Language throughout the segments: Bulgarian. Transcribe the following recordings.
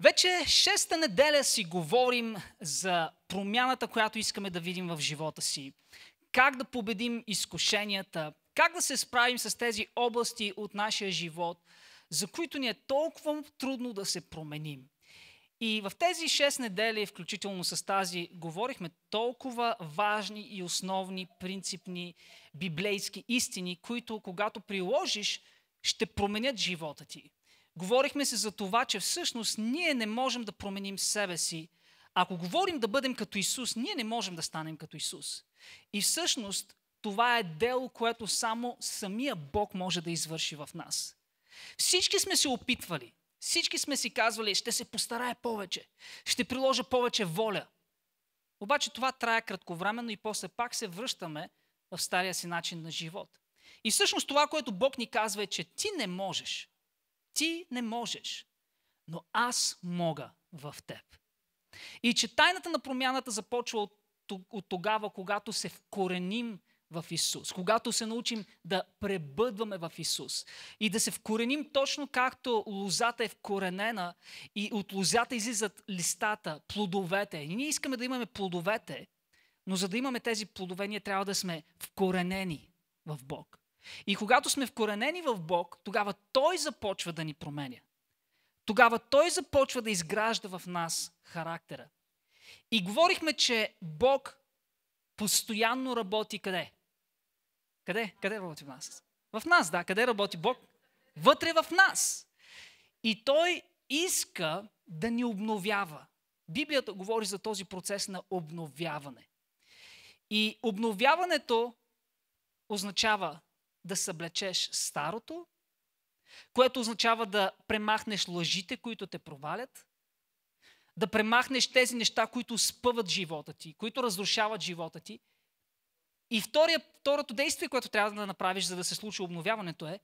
Вече шеста неделя си говорим за промяната, която искаме да видим в живота си. Как да победим изкушенията, как да се справим с тези области от нашия живот, за които ни е толкова трудно да се променим. И в тези шест недели, включително с тази, говорихме толкова важни и основни принципни библейски истини, които когато приложиш, ще променят живота ти. Говорихме се за това, че всъщност ние не можем да променим себе си. Ако говорим да бъдем като Исус, ние не можем да станем като Исус. И всъщност това е дело, което само самия Бог може да извърши в нас. Всички сме се опитвали. Всички сме си казвали, ще се постарая повече. Ще приложа повече воля. Обаче това трае кратковременно и после пак се връщаме в стария си начин на живот. И всъщност това, което Бог ни казва е, че ти не можеш. Ти не можеш, но аз мога в теб. И че тайната на промяната започва от, тогава, когато се вкореним в Исус, когато се научим да пребъдваме в Исус и да се вкореним точно както лозата е вкоренена и от лозята излизат листата, плодовете. И ние искаме да имаме плодовете, но за да имаме тези плодове, ние трябва да сме вкоренени в Бог. И когато сме вкоренени в Бог, тогава Той започва да ни променя. Тогава Той започва да изгражда в нас характера. И говорихме, че Бог постоянно работи къде? Къде? Къде работи в нас? В нас, да. Къде работи Бог? Вътре в нас. И Той иска да ни обновява. Библията говори за този процес на обновяване. И обновяването означава да съблечеш старото, което означава да премахнеш лъжите, които те провалят, да премахнеш тези неща, които спъват живота ти, които разрушават живота ти. И втория, второто действие, което трябва да направиш, за да се случи обновяването е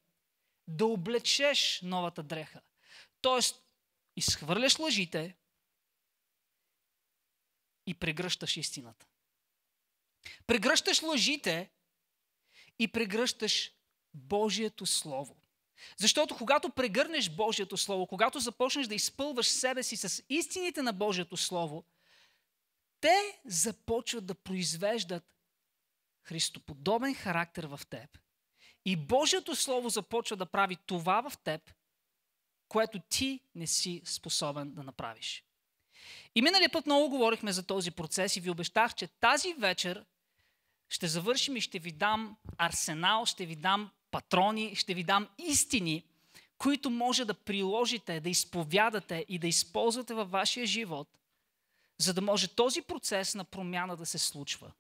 да облечеш новата дреха. Тоест, изхвърляш лъжите и прегръщаш истината. Прегръщаш лъжите и прегръщаш Божието Слово. Защото когато прегърнеш Божието Слово, когато започнеш да изпълваш себе си с истините на Божието Слово, те започват да произвеждат христоподобен характер в теб. И Божието Слово започва да прави това в теб, което ти не си способен да направиш. И миналия път много говорихме за този процес и ви обещах, че тази вечер ще завършим и ще ви дам арсенал, ще ви дам патрони, ще ви дам истини, които може да приложите, да изповядате и да използвате във вашия живот, за да може този процес на промяна да се случва.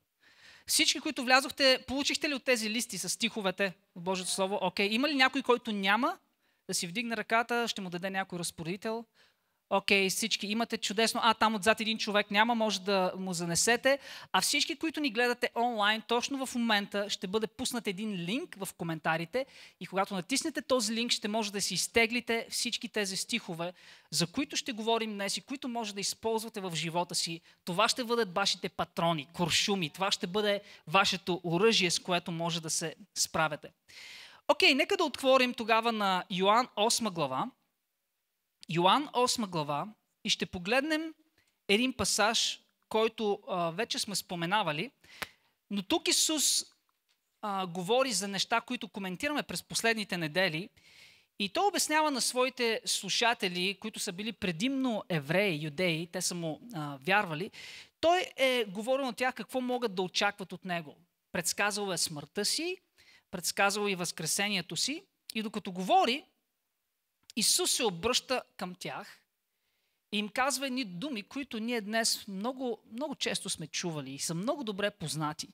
Всички, които влязохте, получихте ли от тези листи с стиховете в Божието Слово? Окей. Okay. Има ли някой, който няма? Да си вдигне ръката, ще му даде някой разпоредител. Окей, okay, всички имате чудесно. А, там отзад един човек няма, може да му занесете. А всички, които ни гледате онлайн, точно в момента ще бъде пуснат един линк в коментарите и когато натиснете този линк, ще може да си изтеглите всички тези стихове, за които ще говорим днес и които може да използвате в живота си. Това ще бъдат вашите патрони, куршуми. Това ще бъде вашето оръжие, с което може да се справяте. Окей, okay, нека да отворим тогава на Йоан 8 глава. Йоан 8 глава и ще погледнем един пасаж, който а, вече сме споменавали, но тук Исус а, говори за неща, които коментираме през последните недели и то обяснява на своите слушатели, които са били предимно евреи, юдеи, те са му а, вярвали, той е говорил на тях какво могат да очакват от него. Предсказал е смъртта си, предсказал е и възкресението си и докато говори, Исус се обръща към тях и им казва едни думи, които ние днес много, много често сме чували и са много добре познати.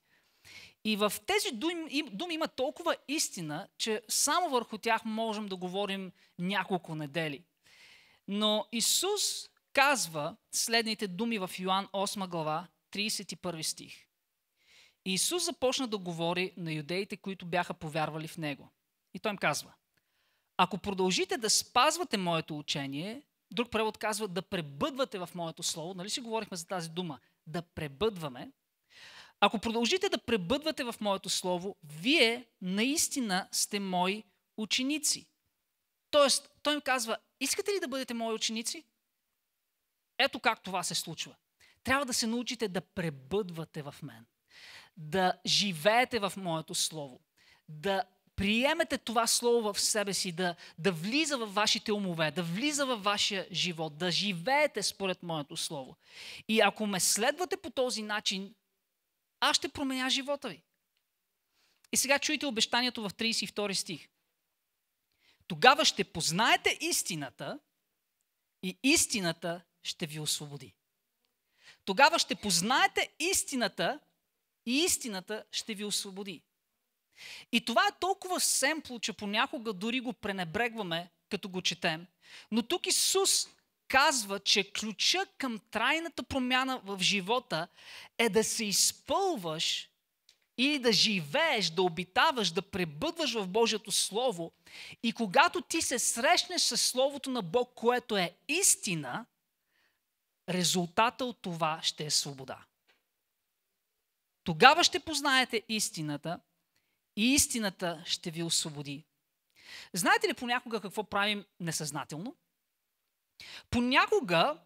И в тези думи, думи има толкова истина, че само върху тях можем да говорим няколко недели. Но Исус казва следните думи в Йоан 8 глава, 31 стих. Исус започна да говори на юдеите, които бяха повярвали в Него. И той им казва, ако продължите да спазвате моето учение, друг превод казва да пребъдвате в моето слово, нали си говорихме за тази дума, да пребъдваме, ако продължите да пребъдвате в моето слово, вие наистина сте мои ученици. Тоест, той им казва, искате ли да бъдете мои ученици? Ето как това се случва. Трябва да се научите да пребъдвате в мен, да живеете в моето слово, да приемете това слово в себе си, да, да влиза във вашите умове, да влиза във вашия живот, да живеете според моето слово. И ако ме следвате по този начин, аз ще променя живота ви. И сега чуйте обещанието в 32 стих. Тогава ще познаете истината и истината ще ви освободи. Тогава ще познаете истината и истината ще ви освободи. И това е толкова семпло, че понякога дори го пренебрегваме, като го четем. Но тук Исус казва, че ключа към трайната промяна в живота е да се изпълваш или да живееш, да обитаваш, да пребъдваш в Божието Слово. И когато ти се срещнеш с Словото на Бог, което е истина, резултата от това ще е свобода. Тогава ще познаете истината и истината ще ви освободи. Знаете ли понякога какво правим несъзнателно? Понякога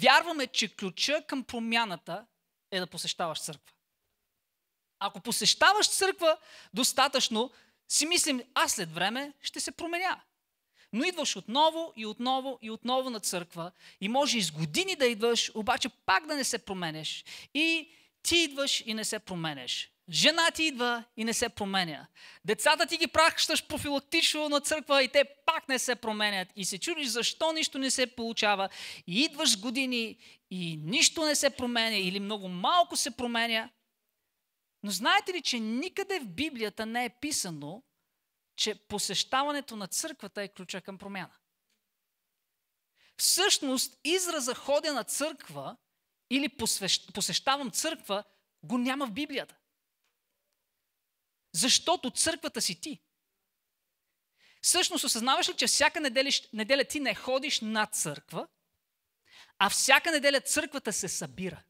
вярваме, че ключа към промяната е да посещаваш църква. Ако посещаваш църква достатъчно, си мислим, аз след време ще се променя. Но идваш отново и отново и отново на църква и може из години да идваш, обаче пак да не се променеш. И ти идваш и не се променеш. Жена ти идва и не се променя. Децата ти ги пращаш профилактично на църква и те пак не се променят. И се чудиш защо нищо не се получава. И идваш години и нищо не се променя или много малко се променя. Но знаете ли, че никъде в Библията не е писано, че посещаването на църквата е ключа към промяна. Всъщност, израза ходя на църква или посещавам църква, го няма в Библията. Защото църквата си ти. Същност, осъзнаваш ли, че всяка неделя, неделя ти не ходиш на църква, а всяка неделя църквата се събира.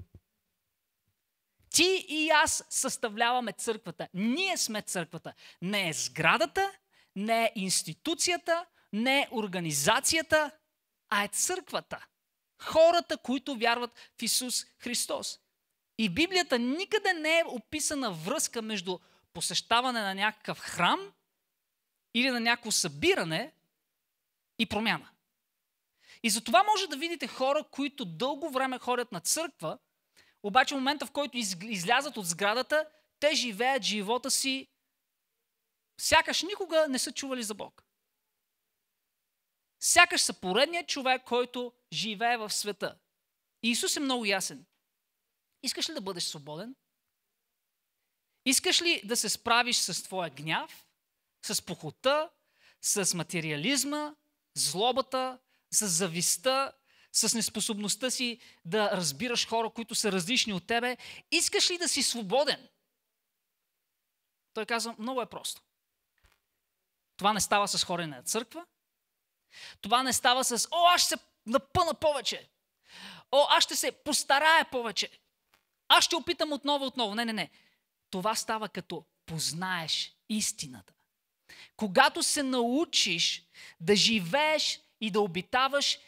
Ти и аз съставляваме църквата. Ние сме църквата. Не е сградата, не е институцията, не е организацията, а е църквата хората, които вярват в Исус Христос. И Библията никъде не е описана връзка между посещаване на някакъв храм или на някакво събиране и промяна. И за това може да видите хора, които дълго време ходят на църква, обаче в момента, в който излязат от сградата, те живеят живота си, сякаш никога не са чували за Бог. Сякаш са поредният човек, който живее в света. Исус е много ясен. Искаш ли да бъдеш свободен? Искаш ли да се справиш с твоя гняв, с похота, с материализма, злобата, с зависта, с неспособността си да разбираш хора, които са различни от тебе? Искаш ли да си свободен? Той казва, много е просто. Това не става с хорене на църква. Това не става с, о, аз ще се напъна повече. О, аз ще се постарая повече. Аз ще опитам отново, отново. Не, не, не. Това става като познаеш истината. Когато се научиш да живееш и да обитаваш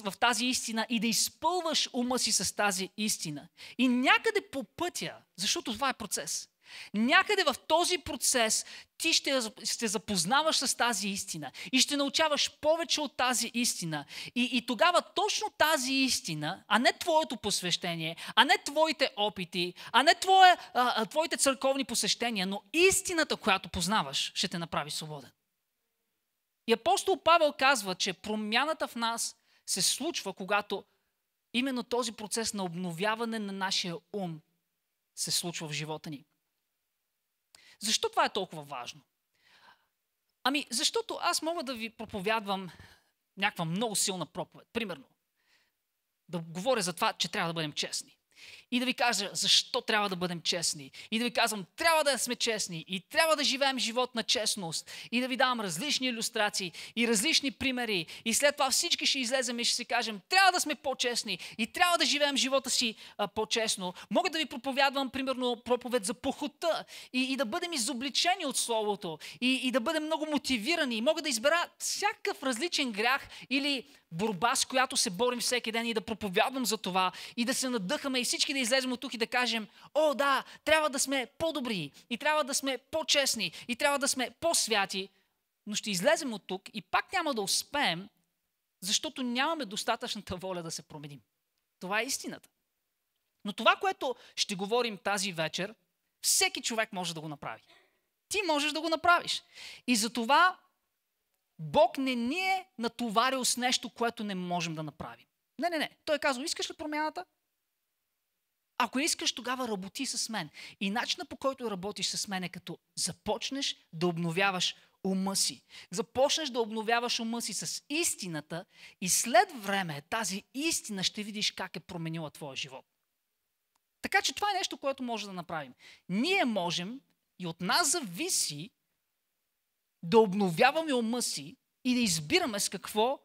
в тази истина и да изпълваш ума си с тази истина. И някъде по пътя, защото това е процес, Някъде в този процес ти ще, се запознаваш с тази истина и ще научаваш повече от тази истина. И, и тогава точно тази истина, а не твоето посвещение, а не твоите опити, а не твое, а, твоите църковни посещения, но истината, която познаваш, ще те направи свободен. И апостол Павел казва, че промяната в нас се случва, когато именно този процес на обновяване на нашия ум се случва в живота ни. Защо това е толкова важно? Ами, защото аз мога да ви проповядвам някаква много силна проповед. Примерно, да говоря за това, че трябва да бъдем честни и да ви кажа защо трябва да бъдем честни. И да ви казвам, трябва да сме честни и трябва да живеем живот на честност. И да ви давам различни иллюстрации и различни примери. И след това всички ще излезем и ще си кажем, трябва да сме по-честни и трябва да живеем живота си а, по-честно. Мога да ви проповядвам, примерно, проповед за похота и, и да бъдем изобличени от Словото и, и да бъдем много мотивирани. И мога да избера всякакъв различен грях или борба, с която се борим всеки ден и да проповядвам за това и да се надъхаме и всички да да излезем от тук и да кажем, о да, трябва да сме по-добри и трябва да сме по-честни и трябва да сме по-святи, но ще излезем от тук и пак няма да успеем, защото нямаме достатъчната воля да се променим. Това е истината. Но това, което ще говорим тази вечер, всеки човек може да го направи. Ти можеш да го направиш. И затова Бог не ни е натоварил с нещо, което не можем да направим. Не, не, не. Той е казал, искаш ли промяната? Ако искаш, тогава работи с мен. И начина по който работиш с мен е като започнеш да обновяваш ума си. Започнеш да обновяваш ума си с истината и след време тази истина ще видиш как е променила твоя живот. Така че това е нещо, което може да направим. Ние можем и от нас зависи да обновяваме ума си и да избираме с какво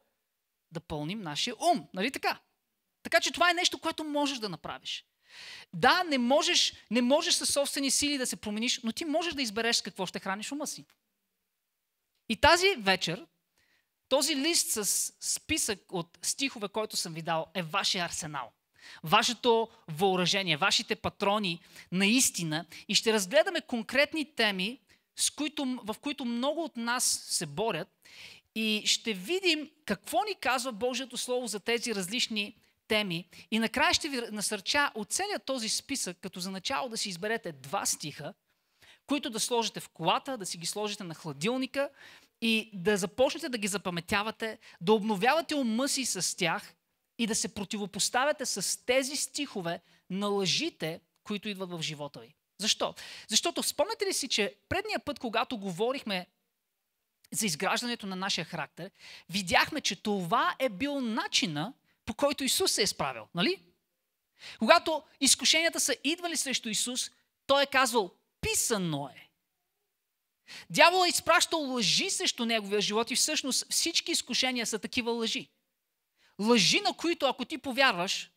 да пълним нашия ум. Нали така? Така че това е нещо, което можеш да направиш. Да, не можеш, не можеш със собствени сили да се промениш, но ти можеш да избереш какво ще храниш ума си. И тази вечер, този лист с списък от стихове, който съм ви дал, е вашия арсенал. Вашето въоръжение, вашите патрони наистина. И ще разгледаме конкретни теми, с които, в които много от нас се борят. И ще видим какво ни казва Божието Слово за тези различни теми. И накрая ще ви насърча от целият този списък, като за начало да си изберете два стиха, които да сложите в колата, да си ги сложите на хладилника и да започнете да ги запаметявате, да обновявате ума си с тях и да се противопоставяте с тези стихове на лъжите, които идват в живота ви. Защо? Защото спомняте ли си, че предния път, когато говорихме за изграждането на нашия характер, видяхме, че това е бил начина, по който Исус се е справил, нали? Когато изкушенията са идвали срещу Исус, той е казвал, писано е. Дявол е изпращал лъжи срещу неговия живот и всъщност всички изкушения са такива лъжи. Лъжи, на които ако ти повярваш,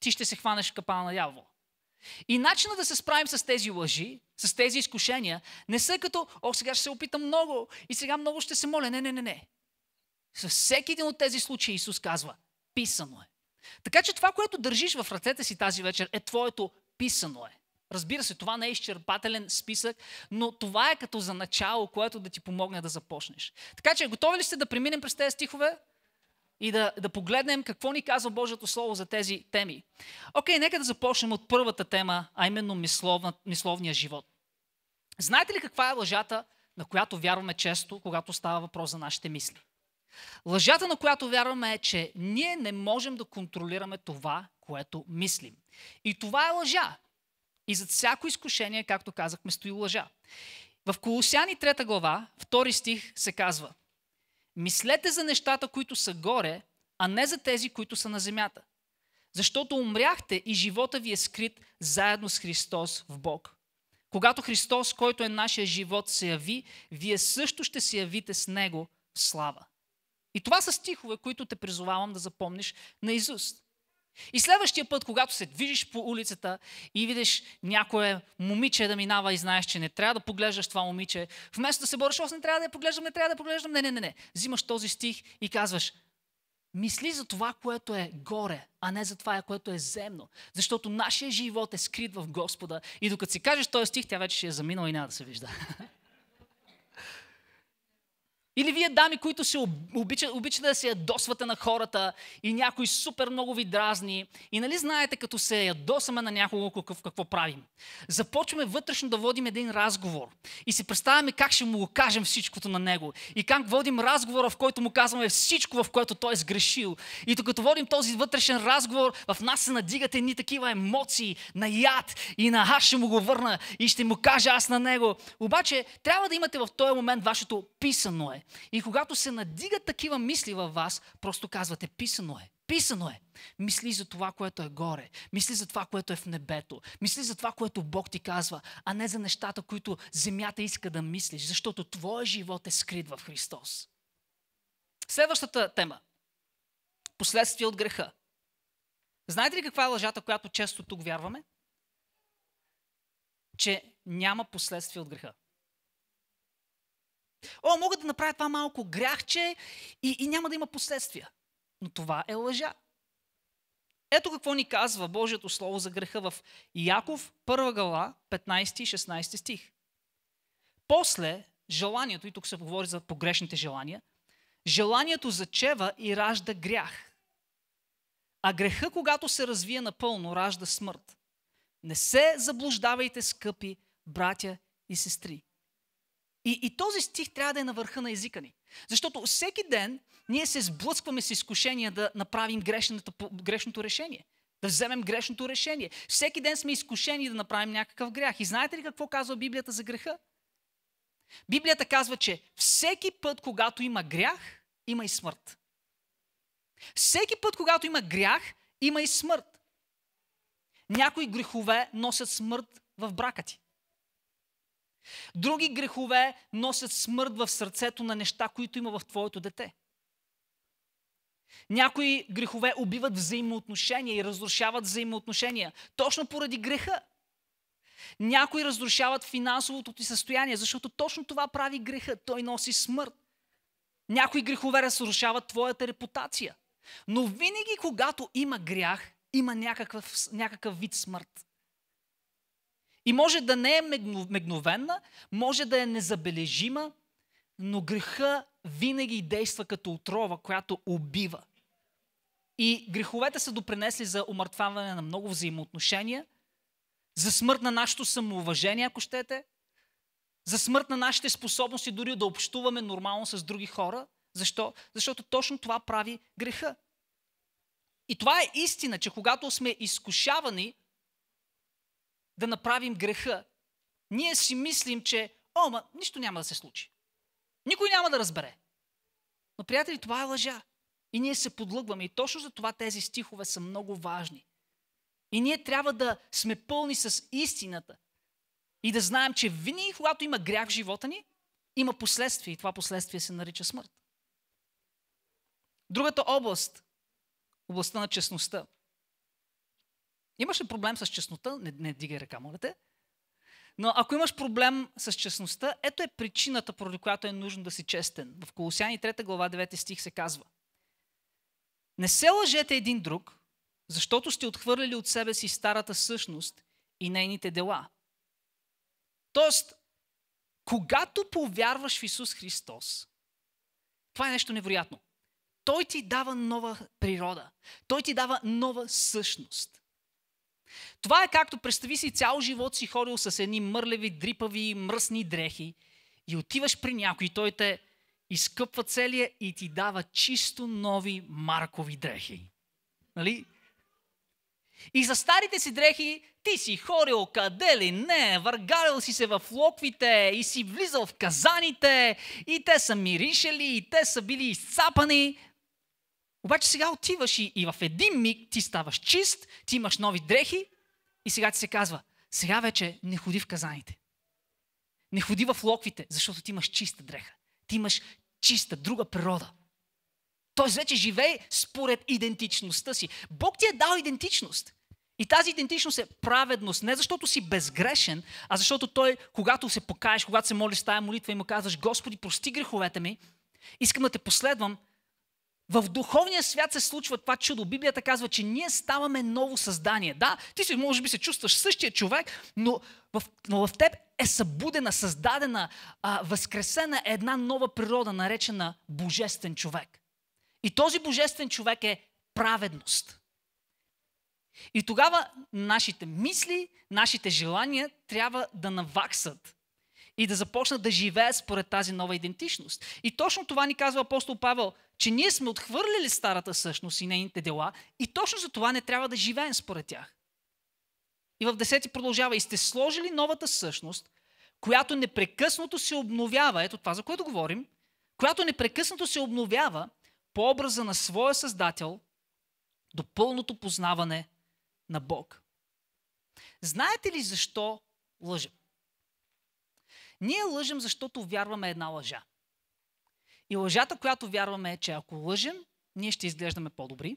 ти ще се хванеш в капана на дявола. И начинът да се справим с тези лъжи, с тези изкушения, не са като, о, сега ще се опитам много и сега много ще се моля. Не, не, не, не. С всеки един от тези случаи Исус казва, Писано е. Така че това, което държиш в ръцете си тази вечер, е твоето писано е. Разбира се, това не е изчерпателен списък, но това е като за начало, което да ти помогне да започнеш. Така че, готови ли сте да преминем през тези стихове и да, да погледнем какво ни казва Божието Слово за тези теми? Окей, нека да започнем от първата тема, а именно мисловна, мисловния живот. Знаете ли каква е лъжата, на която вярваме често, когато става въпрос за нашите мисли? Лъжата, на която вярваме е, че ние не можем да контролираме това, което мислим. И това е лъжа. И зад всяко изкушение, както казахме, стои лъжа. В Колосяни 3 глава, 2 стих се казва Мислете за нещата, които са горе, а не за тези, които са на земята. Защото умряхте и живота ви е скрит заедно с Христос в Бог. Когато Христос, който е нашия живот, се яви, вие също ще се явите с Него в слава. И това са стихове, които те призовавам да запомниш на Исус. И следващия път, когато се движиш по улицата и видиш някое момиче да минава и знаеш, че не трябва да поглеждаш това момиче, вместо да се бориш, аз не трябва да я поглеждам, не трябва да я поглеждам, не, не, не, не. Взимаш този стих и казваш, мисли за това, което е горе, а не за това, което е земно. Защото нашия живот е скрит в Господа и докато си кажеш този стих, тя вече ще е заминала и няма да се вижда. Или вие, дами, които се обича, обичате да се ядосвате на хората и някой супер много ви дразни. И нали знаете, като се ядосаме на някого, какво, какво правим? Започваме вътрешно да водим един разговор. И си представяме как ще му го кажем всичкото на него. И как водим разговора, в който му казваме всичко, в което той е сгрешил. И докато водим този вътрешен разговор, в нас се надигат едни такива емоции на яд и на аз ще му го върна и ще му кажа аз на него. Обаче трябва да имате в този момент вашето писано е и когато се надигат такива мисли във вас, просто казвате, писано е. Писано е. Мисли за това, което е горе. Мисли за това, което е в небето. Мисли за това, което Бог ти казва, а не за нещата, които земята иска да мислиш, защото твоя живот е скрит в Христос. Следващата тема. Последствия от греха. Знаете ли каква е лъжата, която често тук вярваме? Че няма последствия от греха. О, мога да направя това малко гряхче и, и няма да има последствия. Но това е лъжа. Ето какво ни казва Божието Слово за греха в Яков, 1 глава, 15 и 16 стих. После желанието, и тук се говори за погрешните желания, желанието зачева и ражда грях. А греха, когато се развие напълно, ражда смърт. Не се заблуждавайте, скъпи братя и сестри. И, и този стих трябва да е на върха на езика ни. Защото всеки ден ние се сблъскваме с изкушение да направим грешното решение. Да вземем грешното решение. Всеки ден сме изкушени да направим някакъв грях. И знаете ли какво казва Библията за греха? Библията казва, че всеки път, когато има грях, има и смърт. Всеки път, когато има грях, има и смърт. Някои грехове носят смърт в брака ти. Други грехове носят смърт в сърцето на неща, които има в твоето дете. Някои грехове убиват взаимоотношения и разрушават взаимоотношения. Точно поради греха. Някои разрушават финансовото ти състояние, защото точно това прави греха. Той носи смърт. Някои грехове разрушават твоята репутация. Но винаги, когато има грях, има някакъв, някакъв вид смърт. И може да не е мигновенна, може да е незабележима, но греха винаги действа като отрова, която убива. И греховете са допринесли за умъртвяване на много взаимоотношения, за смърт на нашето самоуважение, ако щете, за смърт на нашите способности дори да общуваме нормално с други хора. Защо? Защото точно това прави греха. И това е истина, че когато сме изкушавани да направим греха, ние си мислим, че о, ма, нищо няма да се случи. Никой няма да разбере. Но, приятели, това е лъжа. И ние се подлъгваме. И точно за това тези стихове са много важни. И ние трябва да сме пълни с истината. И да знаем, че винаги, когато има грях в живота ни, има последствие. И това последствие се нарича смърт. Другата област, областта на честността. Имаш ли проблем с честността? Не, не дигай ръка, моля те. Но ако имаш проблем с честността, ето е причината, поради която е нужно да си честен. В Колосяни 3 глава 9 стих се казва Не се лъжете един друг, защото сте отхвърлили от себе си старата същност и нейните дела. Тоест, когато повярваш в Исус Христос, това е нещо невероятно. Той ти дава нова природа. Той ти дава нова същност. Това е както представи си цял живот си ходил с едни мърлеви, дрипави, мръсни дрехи и отиваш при някой, той те изкъпва целия и ти дава чисто нови маркови дрехи. Нали? И за старите си дрехи ти си хорил къде ли не, въргалил си се в локвите и си влизал в казаните и те са миришели и те са били изцапани. Обаче сега отиваш и, и в един миг ти ставаш чист, ти имаш нови дрехи и сега ти се казва, сега вече не ходи в казаните. Не ходи в локвите, защото ти имаш чиста дреха. Ти имаш чиста, друга природа. Тоест вече живее според идентичността си. Бог ти е дал идентичност. И тази идентичност е праведност. Не защото си безгрешен, а защото Той, когато се покаеш, когато се молиш с тая молитва и му казваш, Господи, прости греховете ми, искам да те последвам, в духовния свят се случва това чудо. Библията казва, че ние ставаме ново създание. Да, ти си, може би се чувстваш същия човек, но в, но в теб е събудена, създадена, а, възкресена една нова природа, наречена божествен човек. И този божествен човек е праведност. И тогава нашите мисли, нашите желания трябва да наваксат и да започнат да живеят според тази нова идентичност. И точно това ни казва апостол Павел, че ние сме отхвърлили старата същност и нейните дела и точно за това не трябва да живеем според тях. И в 10 продължава, и сте сложили новата същност, която непрекъснато се обновява, ето това, за което говорим, която непрекъснато се обновява по образа на своя Създател до пълното познаване на Бог. Знаете ли защо лъжем? Ние лъжим, защото вярваме една лъжа. И лъжата, която вярваме е, че ако лъжим, ние ще изглеждаме по-добри,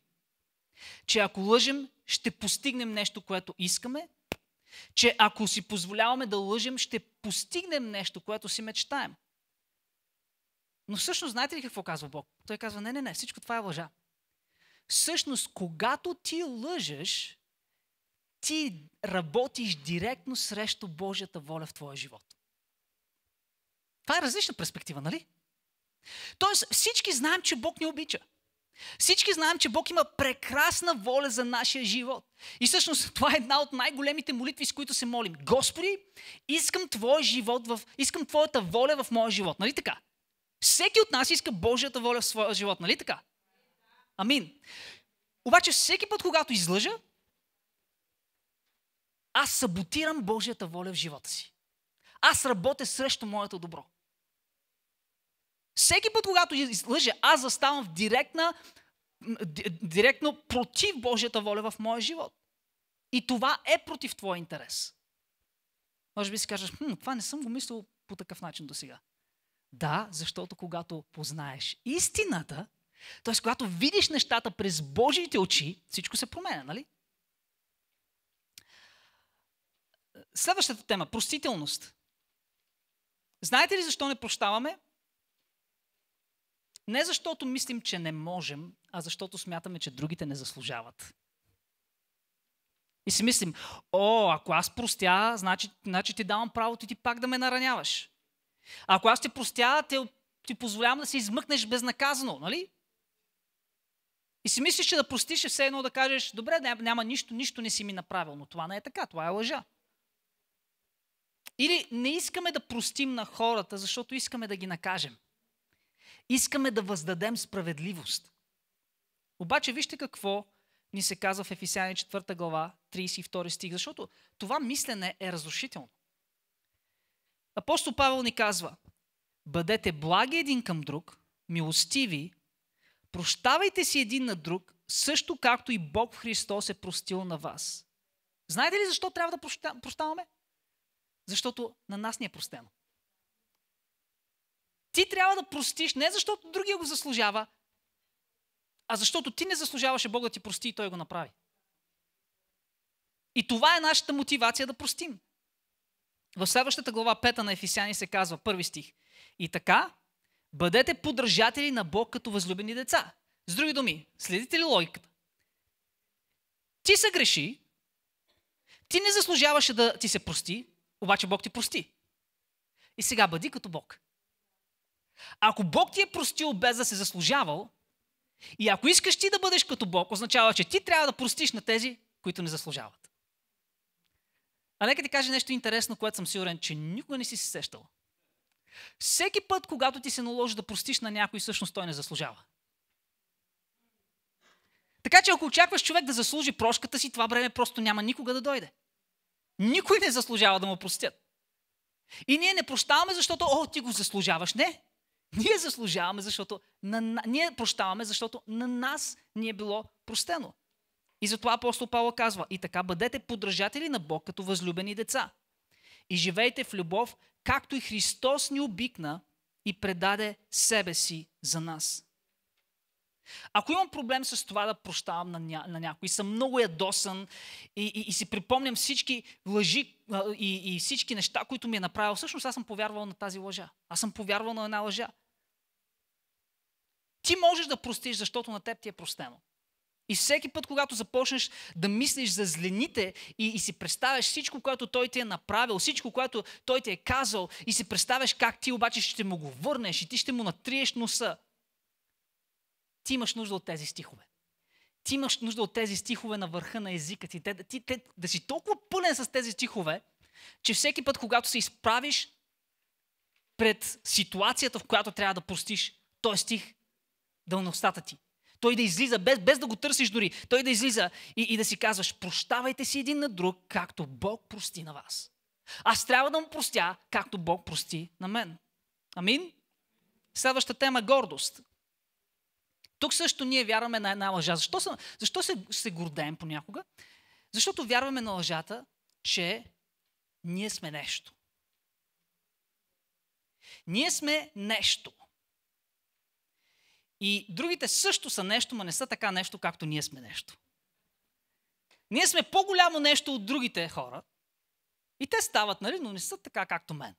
че ако лъжим, ще постигнем нещо, което искаме, че ако си позволяваме да лъжим, ще постигнем нещо, което си мечтаем. Но всъщност знаете ли какво казва Бог? Той казва, не, не, не, всичко това е лъжа. Всъщност, когато ти лъжеш, ти работиш директно срещу Божията воля в твоя живот. Това е различна перспектива, нали? Тоест всички знаем, че Бог ни обича. Всички знаем, че Бог има прекрасна воля за нашия живот. И всъщност това е една от най-големите молитви, с които се молим. Господи, искам Твоя живот в... искам Твоята воля в моя живот. Нали така? Всеки от нас иска Божията воля в своя живот. Нали така? Амин. Обаче всеки път, когато излъжа, аз саботирам Божията воля в живота си. Аз работя срещу моето добро. Всеки път, когато излъжа, аз заставам в директна, директно против Божията воля в моя живот. И това е против твой интерес. Може би си кажеш, хм, това не съм го мислил по такъв начин до сега. Да, защото когато познаеш истината, т.е. когато видиш нещата през Божиите очи, всичко се променя, нали? Следващата тема – простителност. Знаете ли защо не прощаваме? Не защото мислим, че не можем, а защото смятаме, че другите не заслужават. И си мислим, о, ако аз простя, значи, значи ти давам правото ти пак да ме нараняваш. А ако аз ти простя, те, ти позволявам да се измъкнеш безнаказано, нали? И си мислиш, че да простиш е все едно да кажеш, добре, няма, няма нищо, нищо не си ми направил, но това не е така, това е лъжа. Или не искаме да простим на хората, защото искаме да ги накажем. Искаме да въздадем справедливост. Обаче вижте какво ни се казва в Ефисяни 4 глава, 32 стих, защото това мислене е разрушително. Апостол Павел ни казва, бъдете благи един към друг, милостиви, прощавайте си един на друг, също както и Бог в Христос е простил на вас. Знаете ли защо трябва да прощаваме? Защото на нас ни е простено. Ти трябва да простиш не защото другия го заслужава, а защото ти не заслужаваше Бог да ти прости и Той го направи. И това е нашата мотивация да простим. В следващата глава 5 на Ефисяни се казва, първи стих. И така, бъдете подражатели на Бог като възлюбени деца. С други думи, следите ли логиката? Ти се греши, ти не заслужаваше да ти се прости, обаче Бог ти прости. И сега бъди като Бог. Ако Бог ти е простил без да се заслужавал, и ако искаш ти да бъдеш като Бог, означава, че ти трябва да простиш на тези, които не заслужават. А нека ти кажа нещо интересно, което съм сигурен, че никога не си се сещал. Всеки път, когато ти се наложи да простиш на някой, всъщност той не заслужава. Така че ако очакваш човек да заслужи прошката си, това време просто няма никога да дойде. Никой не заслужава да му простят. И ние не прощаваме, защото, о, ти го заслужаваш. Не. Ние заслужаваме, защото на, ние прощаваме, защото на нас ни е било простено. И затова апостол Павел казва, и така бъдете подражатели на Бог като възлюбени деца. И живейте в любов, както и Христос ни обикна и предаде себе си за нас. Ако имам проблем с това да прощавам на, ня, на някой, съм много ядосан и, и, и си припомням всички лъжи и, и всички неща, които ми е направил, всъщност аз съм повярвал на тази лъжа. Аз съм повярвал на една лъжа. Ти можеш да простиш, защото на теб ти е простено. И всеки път, когато започнеш да мислиш за злените и, и си представяш всичко, което той ти е направил, всичко, което той ти е казал, и си представяш как ти обаче ще му го върнеш и ти ще му натриеш носа, ти имаш нужда от тези стихове. Ти имаш нужда от тези стихове на върха на езика ти. Те, ти те, да си толкова пълен с тези стихове, че всеки път, когато се изправиш пред ситуацията, в която трябва да простиш, този стих дълностата ти. Той да излиза, без, без да го търсиш дори, той да излиза и, и да си казваш, прощавайте си един на друг, както Бог прости на вас. Аз трябва да му простя, както Бог прости на мен. Амин? Следваща тема – гордост. Тук също ние вярваме на една лъжа. Защо, съм, защо се, се гордеем понякога? Защото вярваме на лъжата, че ние сме нещо. Ние сме нещо – и другите също са нещо, но не са така нещо, както ние сме нещо. Ние сме по-голямо нещо от другите хора. И те стават, нали, но не са така, както мен.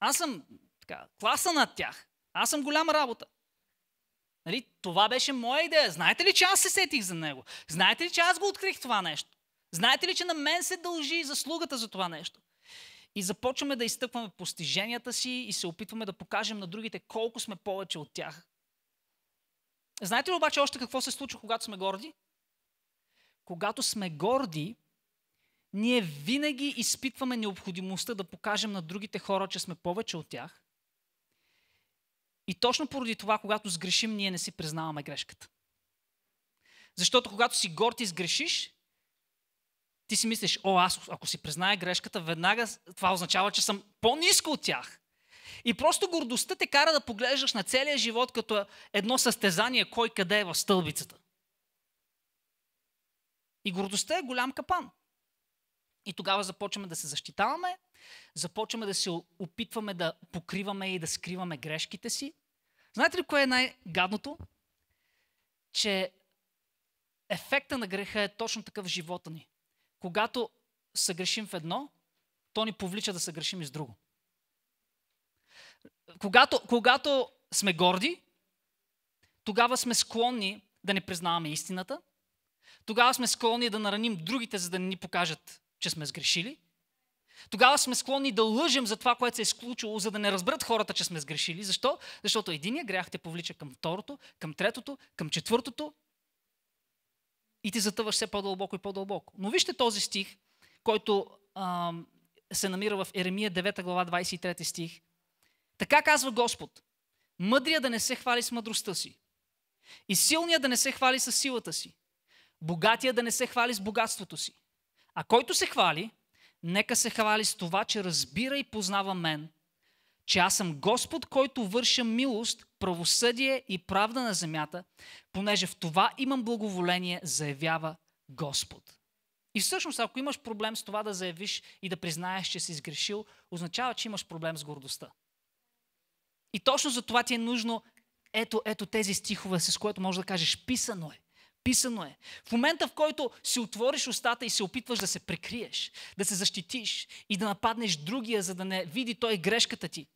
Аз съм така, класа над тях. Аз съм голяма работа. Нали, това беше моя идея. Знаете ли, че аз се сетих за него? Знаете ли, че аз го открих това нещо? Знаете ли, че на мен се дължи заслугата за това нещо? И започваме да изтъкваме постиженията си и се опитваме да покажем на другите колко сме повече от тях Знаете ли обаче още какво се случва, когато сме горди? Когато сме горди, ние винаги изпитваме необходимостта да покажем на другите хора, че сме повече от тях. И точно поради това, когато сгрешим, ние не си признаваме грешката. Защото когато си горд и сгрешиш, ти си мислиш, о, аз ако си призная грешката, веднага това означава, че съм по-низко от тях. И просто гордостта те кара да поглеждаш на целия живот като едно състезание кой къде е в стълбицата. И гордостта е голям капан. И тогава започваме да се защитаваме, започваме да се опитваме да покриваме и да скриваме грешките си. Знаете ли кое е най-гадното? Че ефекта на греха е точно такъв в живота ни. Когато съгрешим в едно, то ни повлича да съгрешим и с друго. Когато, когато сме горди, тогава сме склонни да не признаваме истината, тогава сме склонни да нараним другите, за да не ни покажат, че сме сгрешили. Тогава сме склонни да лъжим за това, което се е изключило, за да не разберат хората, че сме сгрешили. Защо? Защото единия грях те повлича към второто, към третото, към четвъртото и ти затъваш все по-дълбоко и по-дълбоко. Но вижте този стих, който а, се намира в Еремия 9 глава 23 стих. Така казва Господ. Мъдрия да не се хвали с мъдростта си. И силния да не се хвали с силата си. Богатия да не се хвали с богатството си. А който се хвали, нека се хвали с това, че разбира и познава мен, че аз съм Господ, който върша милост, правосъдие и правда на земята, понеже в това имам благоволение, заявява Господ. И всъщност, ако имаш проблем с това да заявиш и да признаеш, че си изгрешил, означава, че имаш проблем с гордостта. И точно за това ти е нужно ето, ето тези стихове, с което можеш да кажеш, писано е. Писано е. В момента, в който си отвориш устата и се опитваш да се прикриеш, да се защитиш и да нападнеш другия, за да не види той грешката ти,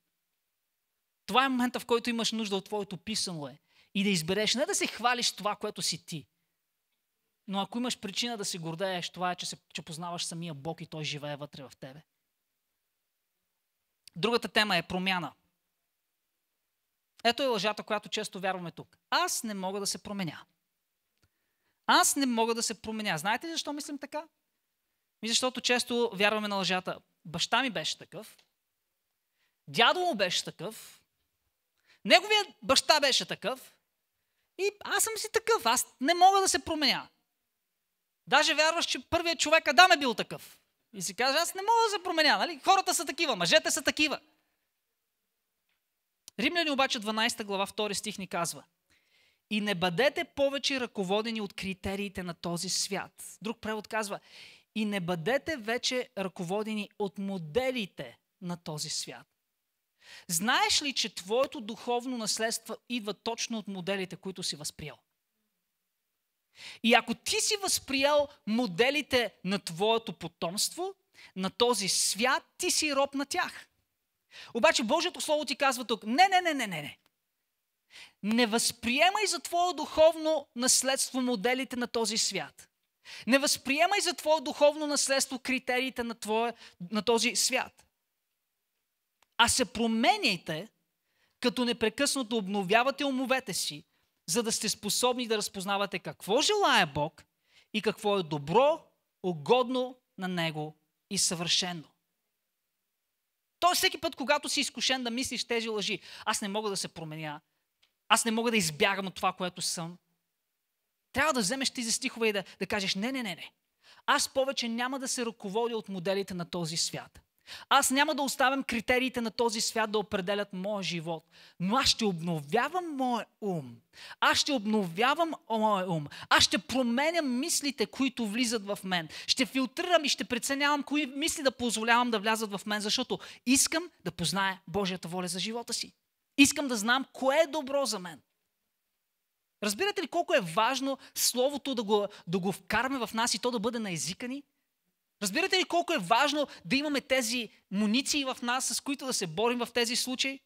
това е момента, в който имаш нужда от твоето писано е. И да избереш не да се хвалиш това, което си ти, но ако имаш причина да се гордееш, това е, че, се, че познаваш самия Бог и Той живее вътре в тебе. Другата тема е промяна – ето е лъжата, която често вярваме тук. Аз не мога да се променя. Аз не мога да се променя. Знаете ли защо мислим така? И защото често вярваме на лъжата. Баща ми беше такъв, дядо му беше такъв, неговият баща беше такъв и аз съм си такъв, аз не мога да се променя. Даже вярваш, че първият човек Адам е бил такъв. И си казваш, аз не мога да се променя, нали? Хората са такива, мъжете са такива. Римляни обаче 12 глава 2 стих ни казва И не бъдете повече ръководени от критериите на този свят. Друг превод казва И не бъдете вече ръководени от моделите на този свят. Знаеш ли, че твоето духовно наследство идва точно от моделите, които си възприел? И ако ти си възприел моделите на твоето потомство, на този свят, ти си роб на тях. Обаче Божието Слово ти казва тук, не, не, не, не, не, не. Не възприемай за твое духовно наследство моделите на този свят. Не възприемай за твое духовно наследство критериите на, твое, на този свят. А се променяйте, като непрекъснато обновявате умовете си, за да сте способни да разпознавате какво желая Бог и какво е добро, угодно на Него и съвършено. Той всеки път, когато си изкушен да мислиш тези лъжи, аз не мога да се променя, аз не мога да избягам от това, което съм, трябва да вземеш тези стихове и да, да кажеш, не, не, не, не. Аз повече няма да се ръководя от моделите на този свят. Аз няма да оставям критериите на този свят да определят моя живот, но аз ще обновявам моя ум. Аз ще обновявам моя ум. Аз ще променям мислите, които влизат в мен. Ще филтрирам и ще преценявам кои мисли да позволявам да влязат в мен, защото искам да позная Божията воля за живота си. Искам да знам кое е добро за мен. Разбирате ли колко е важно Словото да го, да го вкараме в нас и то да бъде на езика ни? Разбирате ли колко е важно да имаме тези муниции в нас, с които да се борим в тези случаи?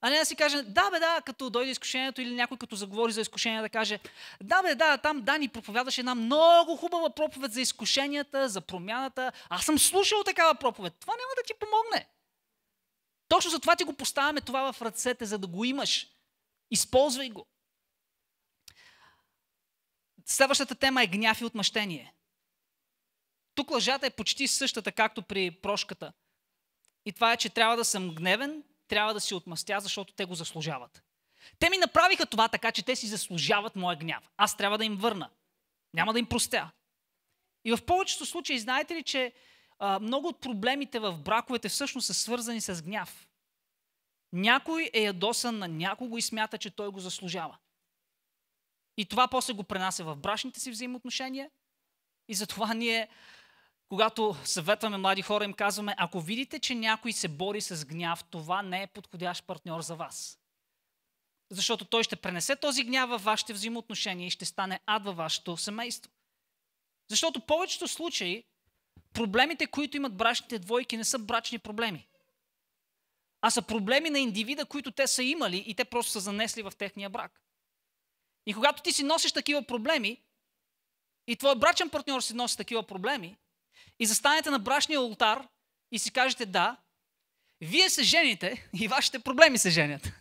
А не да си кажем, да бе, да, като дойде изкушението или някой като заговори за изкушение да каже, да бе, да, там Дани проповядаше една много хубава проповед за изкушенията, за промяната. Аз съм слушал такава проповед. Това няма да ти помогне. Точно за това ти го поставяме това в ръцете, за да го имаш. Използвай го. Следващата тема е гняв и отмъщение. Тук лъжата е почти същата, както при прошката. И това е, че трябва да съм гневен, трябва да си отмъстя, защото те го заслужават. Те ми направиха това така, че те си заслужават моя гняв. Аз трябва да им върна. Няма да им простя. И в повечето случаи, знаете ли, че а, много от проблемите в браковете всъщност са свързани с гняв. Някой е ядосан на някого и смята, че той го заслужава. И това после го пренася в брашните си взаимоотношения. И затова ние когато съветваме млади хора, им казваме, ако видите, че някой се бори с гняв, това не е подходящ партньор за вас. Защото той ще пренесе този гняв във вашите взаимоотношения и ще стане ад във вашето семейство. Защото повечето случаи проблемите, които имат брачните двойки, не са брачни проблеми. А са проблеми на индивида, които те са имали и те просто са занесли в техния брак. И когато ти си носиш такива проблеми, и твой брачен партньор си носи такива проблеми, и застанете на брашния ултар и си кажете да, вие се жените и вашите проблеми се женят.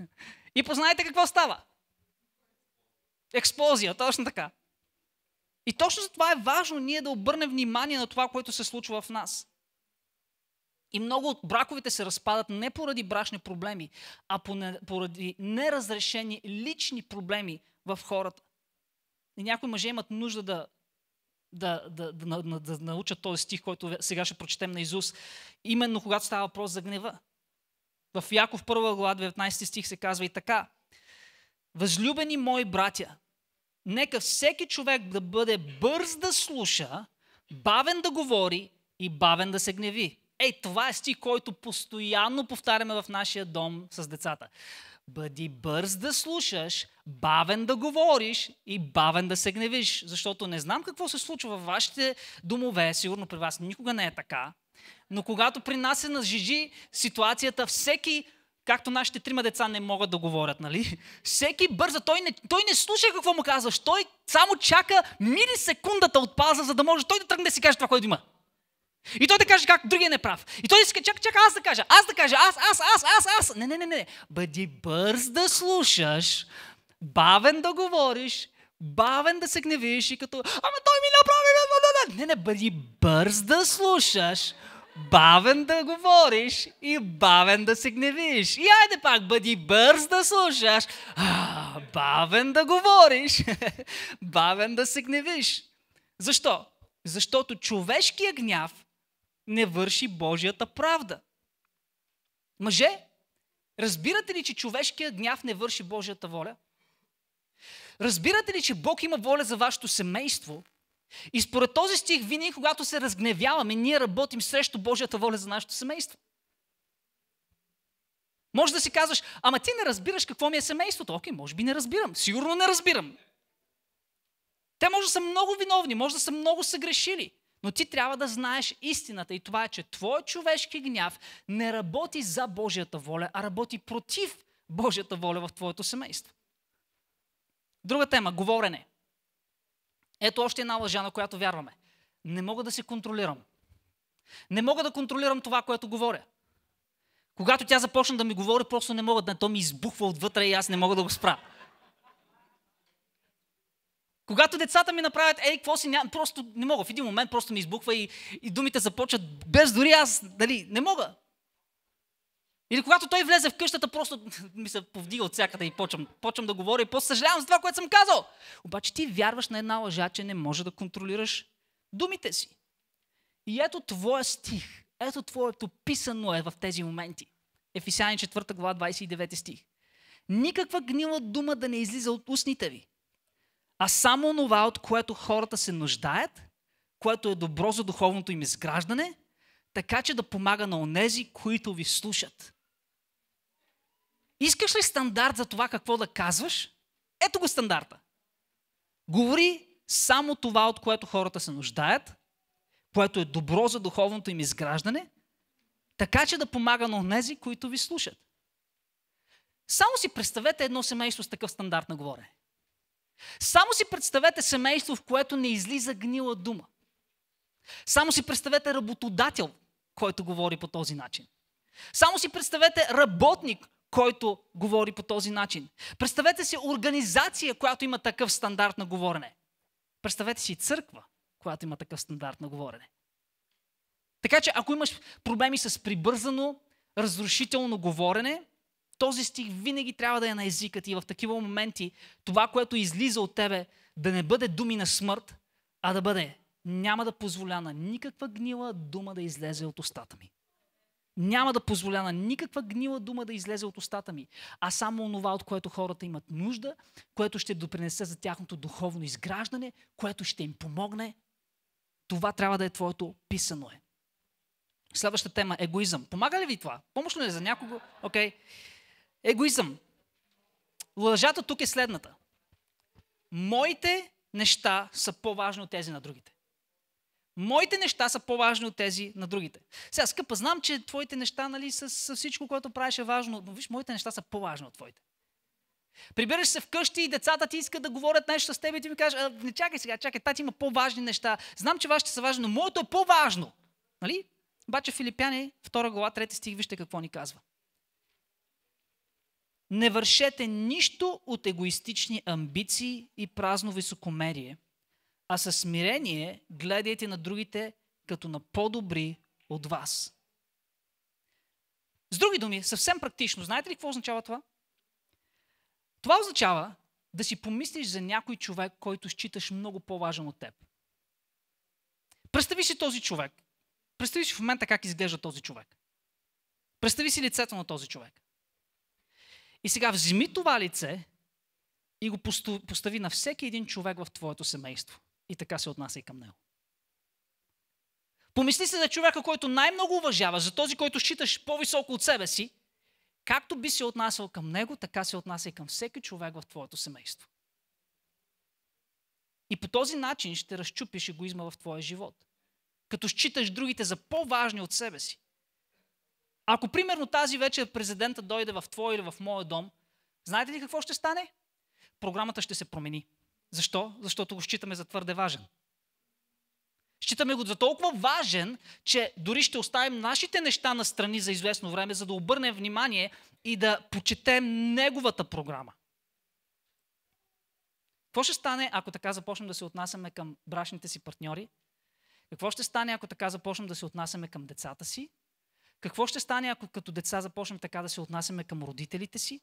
И познаете какво става. Експлозия, точно така. И точно за това е важно ние да обърнем внимание на това, което се случва в нас. И много от браковите се разпадат не поради брашни проблеми, а поради неразрешени лични проблеми в хората. И някои мъже имат нужда да да, да, да, да, да научат този стих, който сега ще прочетем на Изус, именно когато става въпрос за гнева. В Яков 1 глава 19 стих се казва и така. Възлюбени мои братя, нека всеки човек да бъде бърз да слуша, бавен да говори и бавен да се гневи. Ей, това е стих, който постоянно повтаряме в нашия дом с децата. Бъди бърз да слушаш, бавен да говориш и бавен да се гневиш, защото не знам какво се случва във вашите домове, сигурно при вас никога не е така, но когато при нас е нажижи ситуацията, всеки както нашите трима деца не могат да говорят, нали? Всеки бърза, той не, той не слуша какво му казваш, той само чака милисекундата от пауза, за да може той да тръгне да си каже това, което има. И той да каже как другия не е прав. И той иска, чак, чак, аз да кажа, аз да кажа, аз, аз, аз, аз, аз. Не, не, не, не. Бъди бърз да слушаш, бавен да говориш, бавен да се гневиш и като, ама той ми направи, не, не, бъди бърз да слушаш, бавен да говориш и бавен да се гневиш. И айде пак, бъди бърз да слушаш, а, бавен да говориш, бавен да се гневиш. Защо? Защото човешкият гняв не върши Божията правда. Мъже, разбирате ли, че човешкият гняв не върши Божията воля? Разбирате ли, че Бог има воля за вашето семейство? И според този стих, винаги когато се разгневяваме, ние работим срещу Божията воля за нашето семейство. Може да си казваш, ама ти не разбираш какво ми е семейството. Окей, може би не разбирам. Сигурно не разбирам. Те може да са много виновни, може да са много съгрешили. Но ти трябва да знаеш истината и това е, че твой човешки гняв не работи за Божията воля, а работи против Божията воля в твоето семейство. Друга тема – говорене. Ето още една лъжа, на която вярваме. Не мога да се контролирам. Не мога да контролирам това, което говоря. Когато тя започна да ми говори, просто не мога да... То ми избухва отвътре и аз не мога да го спра. Когато децата ми направят ей, какво си, ням, просто не мога. В един момент просто ми избухва и, и думите започват без дори аз, дали, не мога. Или когато той влезе в къщата, просто ми се повдига от всякъде и почвам, почвам да говоря и после съжалявам за това, което съм казал. Обаче ти вярваш на една лъжа, че не може да контролираш думите си. И ето твоя стих, ето твоето писано е в тези моменти. Ефисяни 4 глава 29 стих. Никаква гнила дума да не излиза от устните ви, а само това, от което хората се нуждаят, което е добро за духовното им изграждане, така че да помага на онези, които ви слушат. Искаш ли стандарт за това какво да казваш? Ето го стандарта. Говори само това, от което хората се нуждаят, което е добро за духовното им изграждане, така че да помага на онези, които ви слушат. Само си представете едно семейство с такъв стандарт на говорене. Само си представете семейство, в което не излиза гнила дума. Само си представете работодател, който говори по този начин. Само си представете работник, който говори по този начин. Представете си организация, която има такъв стандарт на говорене. Представете си църква, която има такъв стандарт на говорене. Така че, ако имаш проблеми с прибързано, разрушително говорене, този стих винаги трябва да е на езика ти в такива моменти това, което излиза от тебе, да не бъде думи на смърт, а да бъде няма да позволя на никаква гнила дума да излезе от устата ми. Няма да позволя на никаква гнила дума да излезе от устата ми, а само онова, от което хората имат нужда, което ще допринесе за тяхното духовно изграждане, което ще им помогне. Това трябва да е твоето писано е. Следваща тема – егоизъм. Помага ли ви това? Помощно ли е за някого? Окей. Okay егоизъм. Лъжата тук е следната. Моите неща са по-важни от тези на другите. Моите неща са по-важни от тези на другите. Сега, скъпа, знам, че твоите неща, нали, с, са всичко, което правиш е важно, но виж, моите неща са по-важни от твоите. Прибираш се вкъщи и децата ти искат да говорят нещо с теб и ти ми кажеш, а, не чакай сега, чакай, тати има по-важни неща. Знам, че вашите са важни, но моето е по-важно. Нали? Обаче Филипяни, 2 глава, 3 стих, вижте какво ни казва. Не вършете нищо от егоистични амбиции и празно високомерие, а със смирение гледайте на другите като на по-добри от вас. С други думи, съвсем практично, знаете ли какво означава това? Това означава да си помислиш за някой човек, който считаш много по-важен от теб. Представи си този човек. Представи си в момента как изглежда този човек. Представи си лицето на този човек. И сега вземи това лице и го постави на всеки един човек в твоето семейство. И така се отнася и към него. Помисли се за човека, който най-много уважава, за този, който считаш по-високо от себе си, както би се отнасял към него, така се отнася и към всеки човек в твоето семейство. И по този начин ще разчупиш егоизма в твоя живот. Като считаш другите за по-важни от себе си. Ако примерно тази вечер президента дойде в твой или в моя дом, знаете ли какво ще стане? Програмата ще се промени. Защо? Защото го считаме за твърде важен. Считаме го за толкова важен, че дори ще оставим нашите неща на страни за известно време, за да обърнем внимание и да почетем неговата програма. Какво ще стане, ако така започнем да се отнасяме към брашните си партньори? Какво ще стане, ако така започнем да се отнасяме към децата си? Какво ще стане, ако като деца започнем така да се отнасяме към родителите си?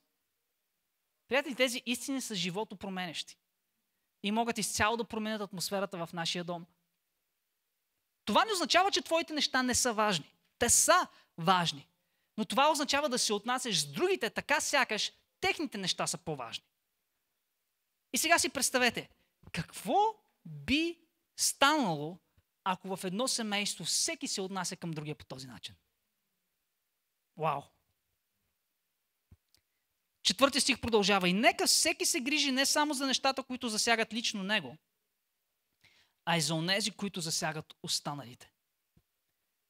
Приятели, тези истини са живото променещи. И могат изцяло да променят атмосферата в нашия дом. Това не означава, че твоите неща не са важни. Те са важни. Но това означава да се отнасяш с другите така сякаш техните неща са по-важни. И сега си представете, какво би станало, ако в едно семейство всеки се отнася към другия по този начин? Вау! Четвърти стих продължава. И нека всеки се грижи не само за нещата, които засягат лично него, а и за онези, които засягат останалите.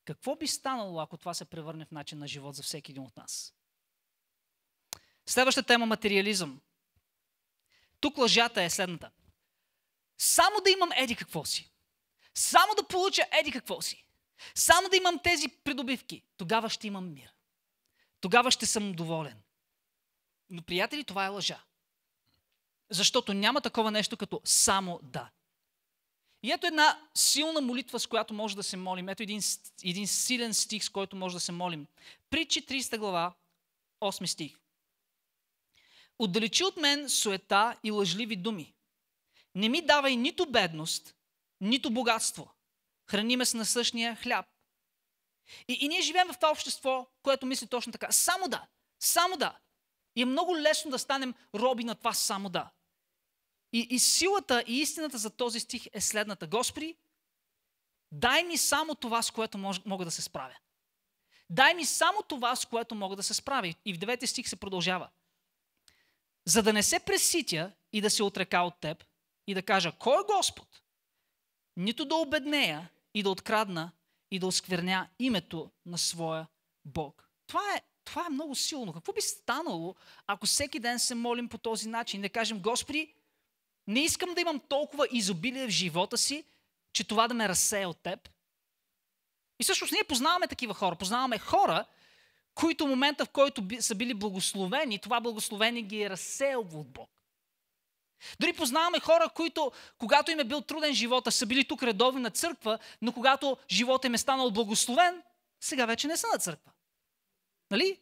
Какво би станало, ако това се превърне в начин на живот за всеки един от нас? Следваща тема – материализъм. Тук лъжата е следната. Само да имам еди какво си. Само да получа еди какво си. Само да имам тези придобивки. Тогава ще имам мир тогава ще съм доволен. Но, приятели, това е лъжа. Защото няма такова нещо като само да. И ето една силна молитва, с която може да се молим. Ето един, един силен стих, с който може да се молим. Причи 30 глава, 8 стих. Отдалечи от мен суета и лъжливи думи. Не ми давай нито бедност, нито богатство. Храни ме с насъщния хляб и, и ние живеем в това общество, което мисли точно така. Само да, само да. И е много лесно да станем роби на това само да. И, и силата и истината за този стих е следната. Господи, дай ми само това, с което мож, мога да се справя. Дай ми само това, с което мога да се справя. И в девете стих се продължава. За да не се преситя и да се отрека от теб и да кажа, кой е Господ? Нито да обеднея и да открадна и да оскверня името на своя Бог. Това е, това е много силно. Какво би станало, ако всеки ден се молим по този начин? Да кажем, Господи, не искам да имам толкова изобилие в живота си, че това да ме разсея от теб. И всъщност ние познаваме такива хора. Познаваме хора, които в момента, в който са били благословени, това благословение ги е разсеяло от Бог. Дори познаваме хора, които, когато им е бил труден живота, са били тук редовни на църква, но когато живота им е станал благословен, сега вече не са на църква. Нали?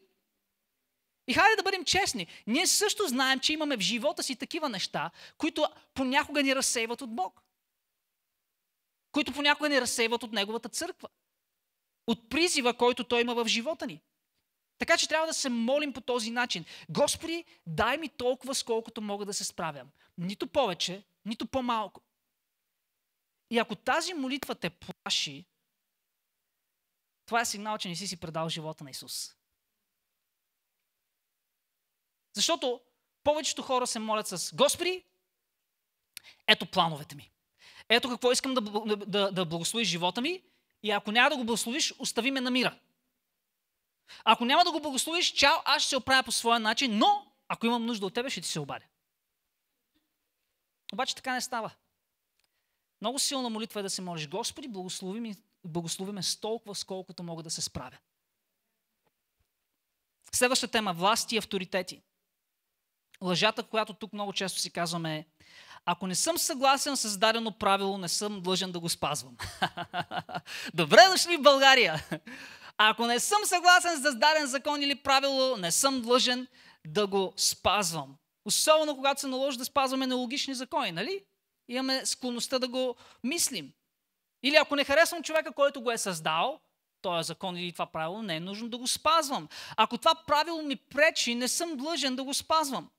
И хайде да бъдем честни. Ние също знаем, че имаме в живота си такива неща, които понякога ни разсейват от Бог. Които понякога ни разсейват от Неговата църква. От призива, който Той има в живота ни. Така че трябва да се молим по този начин. Господи, дай ми толкова, сколкото мога да се справям. Нито повече, нито по-малко. И ако тази молитва те плаши, това е сигнал, че не си си предал живота на Исус. Защото повечето хора се молят с Господи, ето плановете ми. Ето какво искам да, да, да благословиш живота ми и ако няма да го благословиш, остави ме на мира. Ако няма да го благословиш, чао, аз ще се оправя по своя начин, но ако имам нужда от тебе, ще ти се обадя. Обаче така не става. Много силна молитва е да се молиш, Господи, благослови, ми, благослови ме с толкова, с колкото мога да се справя. Следваща тема – власти и авторитети. Лъжата, която тук много често си казваме е ако не съм съгласен с дадено правило, не съм длъжен да го спазвам. Добре дошли в България! Ако не съм съгласен с даден закон или правило, не съм длъжен да го спазвам. Особено когато се наложи да спазваме нелогични закони, нали? Имаме склонността да го мислим. Или ако не харесвам човека, който го е създал, този закон или това правило, не е нужно да го спазвам. Ако това правило ми пречи, не съм длъжен да го спазвам.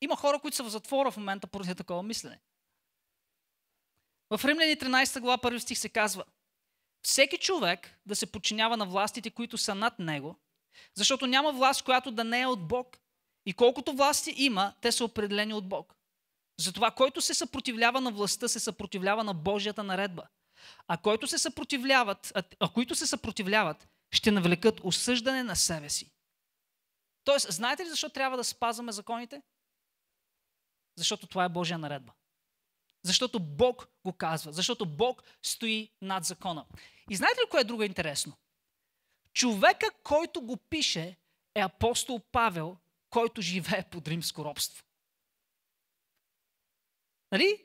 Има хора, които са в затвора в момента поради такова мислене. В Римляни 13 глава 1 стих се казва Всеки човек да се подчинява на властите, които са над него, защото няма власт, която да не е от Бог. И колкото власти има, те са определени от Бог. Затова който се съпротивлява на властта, се съпротивлява на Божията наредба. А, който се съпротивляват, а, а които се съпротивляват, ще навлекат осъждане на себе си. Тоест, знаете ли защо трябва да спазваме законите? Защото това е Божия наредба. Защото Бог го казва. Защото Бог стои над закона. И знаете ли кое е друго интересно? Човека, който го пише, е апостол Павел, който живее под римско робство. Нали?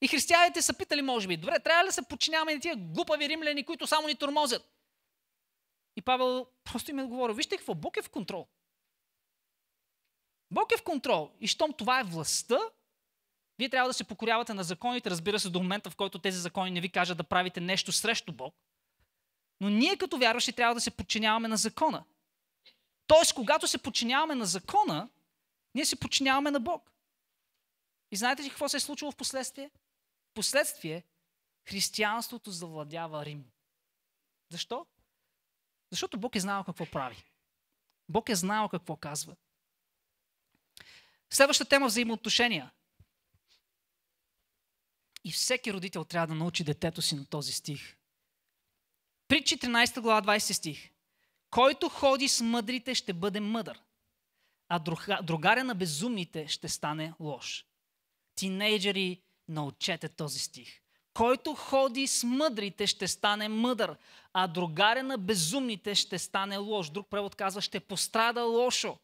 И християните са питали, може би, добре, трябва ли да се подчиняваме на тия глупави римляни, които само ни тормозят? И Павел просто им е отговорил, вижте какво, Бог е в контрол. Бог е в контрол. И щом това е властта, вие трябва да се покорявате на законите, разбира се, до момента, в който тези закони не ви кажат да правите нещо срещу Бог. Но ние като вярващи трябва да се подчиняваме на закона. Тоест, когато се подчиняваме на закона, ние се подчиняваме на Бог. И знаете ли какво се е случило в последствие? В последствие християнството завладява Рим. Защо? Защото Бог е знал какво прави. Бог е знал какво казва. Следваща тема взаимоотношения. И всеки родител трябва да научи детето си на този стих. При 14 глава 20 стих. Който ходи с мъдрите, ще бъде мъдър, а другаря на безумните ще стане лош. Тинейджери, научете този стих. Който ходи с мъдрите, ще стане мъдър, а другаря на безумните ще стане лош. Друг превод казва, ще пострада лошо.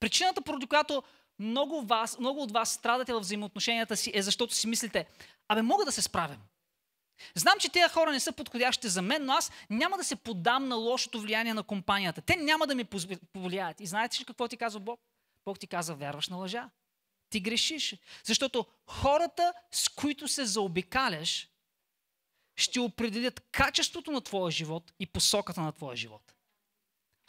Причината, поради която много, вас, много от вас страдате в взаимоотношенията си, е защото си мислите, абе мога да се справям. Знам, че тези хора не са подходящи за мен, но аз няма да се подам на лошото влияние на компанията. Те няма да ми повлияят. И знаете ли какво ти казва Бог? Бог ти казва, вярваш на лъжа. Ти грешиш. Защото хората, с които се заобикаляш, ще определят качеството на твоя живот и посоката на твоя живот.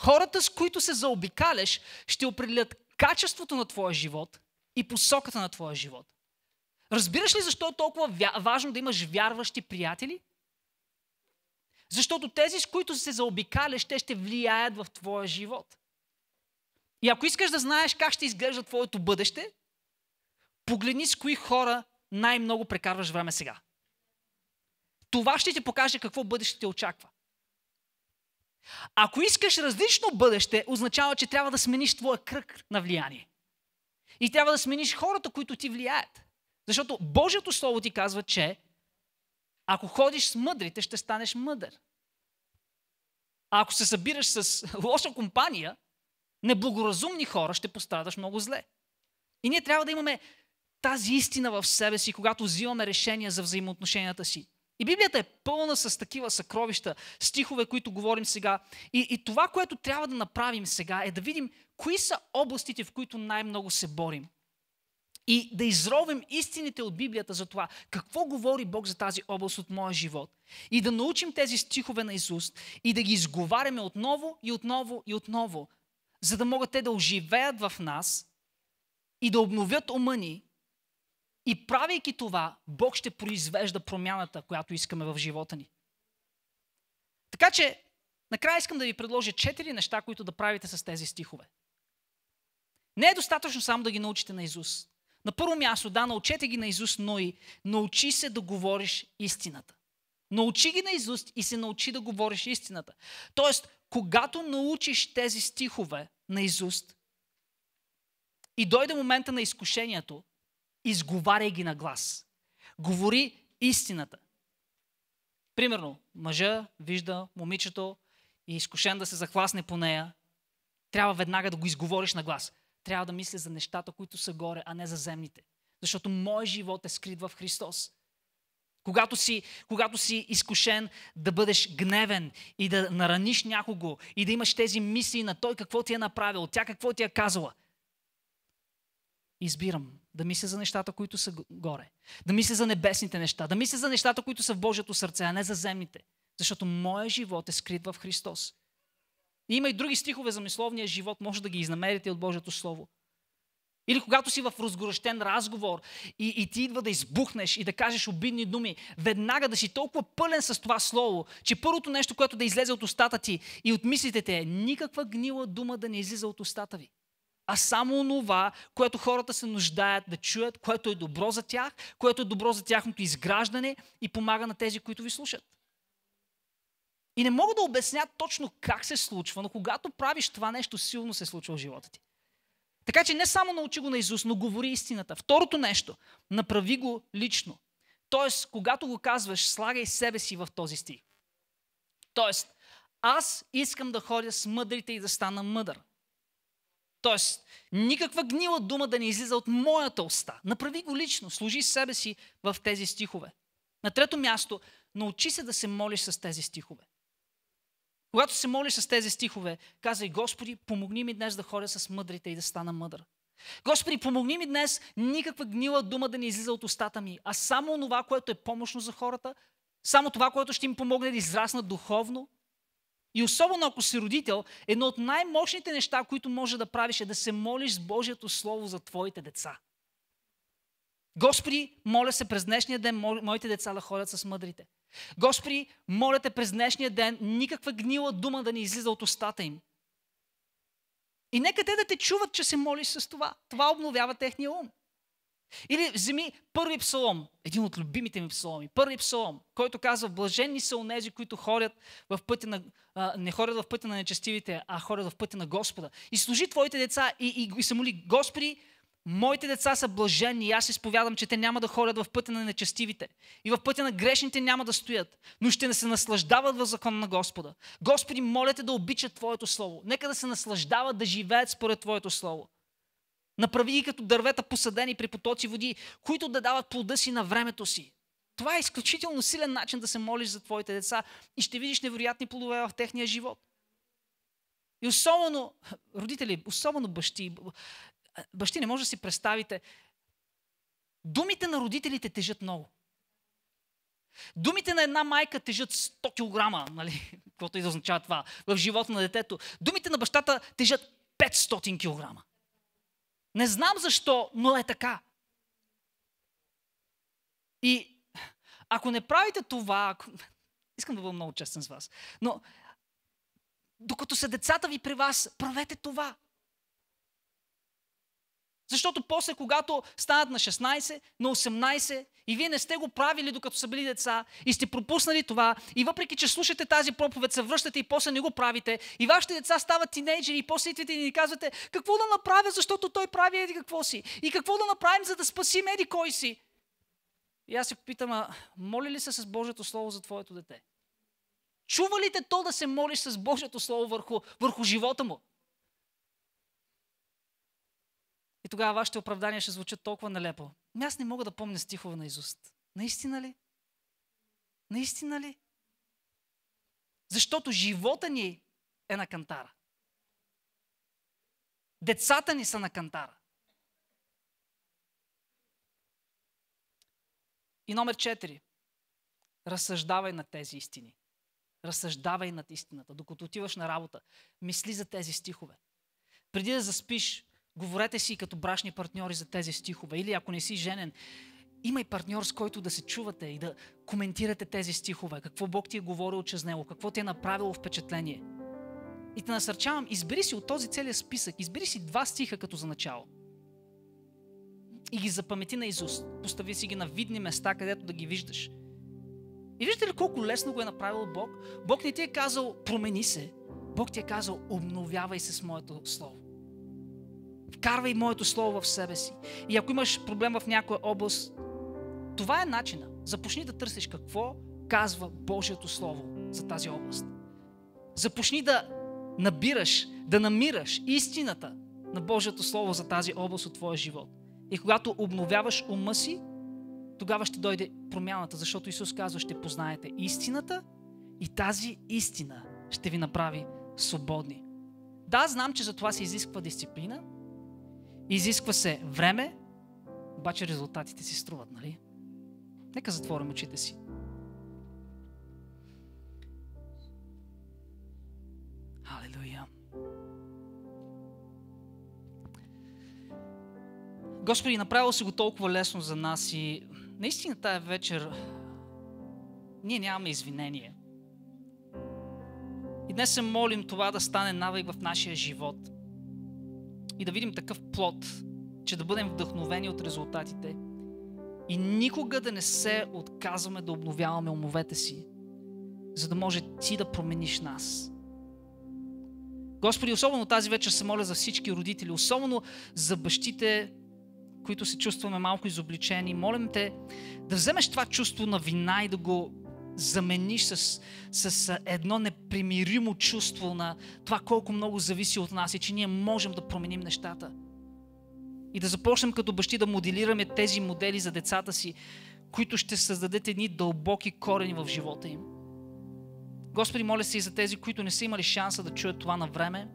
Хората, с които се заобикаляш, ще определят качеството на твоя живот и посоката на твоя живот. Разбираш ли защо е толкова важно да имаш вярващи приятели? Защото тези, с които се заобикаляш, те ще влияят в твоя живот. И ако искаш да знаеш как ще изглежда твоето бъдеще, погледни с кои хора най-много прекарваш време сега. Това ще ти покаже какво бъдеще те очаква. Ако искаш различно бъдеще, означава, че трябва да смениш твоя кръг на влияние. И трябва да смениш хората, които ти влияят. Защото Божието Слово ти казва, че ако ходиш с мъдрите, ще станеш мъдър. А ако се събираш с лоша компания, неблагоразумни хора, ще пострадаш много зле. И ние трябва да имаме тази истина в себе си, когато взимаме решения за взаимоотношенията си. И Библията е пълна с такива съкровища, стихове, които говорим сега. И, и това, което трябва да направим сега, е да видим кои са областите, в които най-много се борим и да изровим истините от Библията за това, какво говори Бог за тази област от моя живот. И да научим тези стихове на Исус и да ги изговаряме отново и отново и отново, за да могат те да оживеят в нас и да обновят ума ни. И правейки това, Бог ще произвежда промяната, която искаме в живота ни. Така че, накрая искам да ви предложа четири неща, които да правите с тези стихове. Не е достатъчно само да ги научите на Исус. На първо място, да, научете ги на Изуст, но и научи се да говориш истината. Научи ги на Изуст и се научи да говориш истината. Тоест, когато научиш тези стихове на Изуст и дойде момента на изкушението, изговаряй ги на глас. Говори истината. Примерно, мъжа вижда момичето и е изкушен да се захвасне по нея, трябва веднага да го изговориш на глас трябва да мисля за нещата, които са горе, а не за земните. Защото мой живот е скрит в Христос. Когато си, когато си изкушен да бъдеш гневен и да нараниш някого и да имаш тези мисли на той какво ти е направил, тя какво ти е казала. Избирам да мисля за нещата, които са горе. Да мисля за небесните неща. Да мисля за нещата, които са в Божието сърце, а не за земните. Защото моя живот е скрит в Христос. Има и други стихове за мисловния живот, може да ги изнамерите от Божието Слово. Или когато си в разгорещен разговор и, и ти идва да избухнеш и да кажеш обидни думи, веднага да си толкова пълен с това слово, че първото нещо, което да излезе от устата ти и от мислите те е никаква гнила дума да не излиза от устата ви. А само онова, което хората се нуждаят да чуят, което е добро за тях, което е добро за тяхното изграждане и помага на тези, които ви слушат. И не мога да обясня точно как се случва, но когато правиш това нещо, силно се случва в живота ти. Така че не само научи го на Исус, но говори истината. Второто нещо, направи го лично. Тоест, когато го казваш, слагай себе си в този стих. Тоест, аз искам да ходя с мъдрите и да стана мъдър. Тоест, никаква гнила дума да не излиза от моята уста. Направи го лично, служи себе си в тези стихове. На трето място, научи се да се молиш с тези стихове. Когато се молиш с тези стихове, казвай, Господи, помогни ми днес да ходя с мъдрите и да стана мъдър. Господи, помогни ми днес никаква гнила дума да не излиза от устата ми, а само това, което е помощно за хората, само това, което ще им помогне да израснат духовно. И особено ако си родител, едно от най-мощните неща, които може да правиш е да се молиш с Божието Слово за твоите деца. Господи, моля се през днешния ден моите деца да ходят с мъдрите. Господи, моля те през днешния ден никаква гнила дума да не излиза от устата им. И нека те да те чуват, че се молиш с това. Това обновява техния ум. Или вземи първи псалом, един от любимите ми псаломи, първи псалом, който казва, блаженни са онези, които ходят в пътя на, а, не ходят в пътя на нечестивите, а ходят в пътя на Господа. И служи твоите деца и, и, и се моли, Господи, Моите деца са блажени и аз изповядам, че те няма да ходят в пътя на нечестивите и в пътя на грешните няма да стоят, но ще не се наслаждават в закон на Господа. Господи, моля те да обичат Твоето Слово. Нека да се наслаждават да живеят според Твоето Слово. Направи ги като дървета посадени при потоци води, които да дават плода си на времето си. Това е изключително силен начин да се молиш за твоите деца и ще видиш невероятни плодове в техния живот. И особено, родители, особено бащи, Бащи, не може да си представите. Думите на родителите тежат много. Думите на една майка тежат 100 кг, нали? Каквото и да означава това в живота на детето. Думите на бащата тежат 500 кг. Не знам защо, но е така. И ако не правите това, ако... искам да бъда много честен с вас, но докато са децата ви при вас, правете това. Защото после, когато станат на 16, на 18 и вие не сте го правили докато са били деца и сте пропуснали това и въпреки, че слушате тази проповед, се връщате и после не го правите и вашите деца стават тинейджери и после идвате и ни казвате какво да направя, защото той прави еди какво си и какво да направим, за да спасим еди кой си. И аз се попитам: а моли ли се с Божието Слово за твоето дете? Чува ли те то да се молиш с Божието Слово върху, върху живота му? И тогава вашите оправдания ще звучат толкова нелепо. Но аз не мога да помня стихове на Изуст. Наистина ли? Наистина ли? Защото живота ни е на кантара. Децата ни са на кантара. И номер 4. Разсъждавай над тези истини. Разсъждавай над истината. Докато отиваш на работа, мисли за тези стихове. Преди да заспиш, Говорете си като брашни партньори за тези стихове. Или ако не си женен, имай партньор, с който да се чувате и да коментирате тези стихове. Какво Бог ти е говорил чрез него, какво ти е направило впечатление. И те насърчавам, избери си от този целият списък, избери си два стиха като за начало. И ги запамети на Изуст. Постави си ги на видни места, където да ги виждаш. И виждате ли колко лесно го е направил Бог? Бог не ти е казал, промени се. Бог ти е казал, обновявай се с моето слово. Вкарвай моето слово в себе си. И ако имаш проблем в някоя област, това е начина. Започни да търсиш какво казва Божието Слово за тази област. Започни да набираш, да намираш истината на Божието Слово за тази област от твоя живот. И когато обновяваш ума си, тогава ще дойде промяната, защото Исус казва, ще познаете истината и тази истина ще ви направи свободни. Да, знам, че за това се изисква дисциплина, Изисква се време, обаче резултатите си струват, нали? Нека затворим очите си. Алелуя. Господи, направил си го толкова лесно за нас и наистина тая вечер ние нямаме извинение. И днес се молим това да стане навик в нашия живот и да видим такъв плод, че да бъдем вдъхновени от резултатите и никога да не се отказваме да обновяваме умовете си, за да може ти да промениш нас. Господи, особено тази вечер се моля за всички родители, особено за бащите, които се чувстваме малко изобличени. Молим те да вземеш това чувство на вина и да го замениш с, с едно непримиримо чувство на това колко много зависи от нас и че ние можем да променим нещата. И да започнем като бащи да моделираме тези модели за децата си, които ще създадат едни дълбоки корени в живота им. Господи, моля се и за тези, които не са имали шанса да чуят това на време.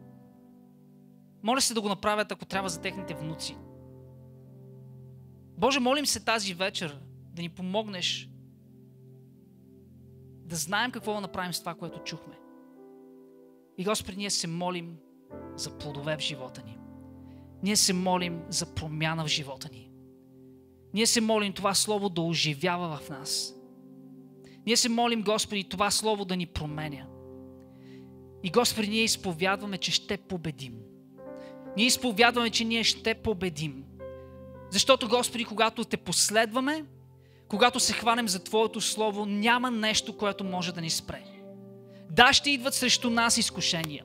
Моля се да го направят, ако трябва, за техните внуци. Боже, молим се тази вечер да ни помогнеш да знаем какво да направим с това, което чухме. И Господи, ние се молим за плодове в живота ни. Ние се молим за промяна в живота ни. Ние се молим това Слово да оживява в нас. Ние се молим, Господи, това Слово да ни променя. И Господи, ние изповядваме, че ще победим. Ние изповядваме, че ние ще победим. Защото, Господи, когато те последваме, когато се хванем за Твоето Слово, няма нещо, което може да ни спре. Да, ще идват срещу нас изкушения.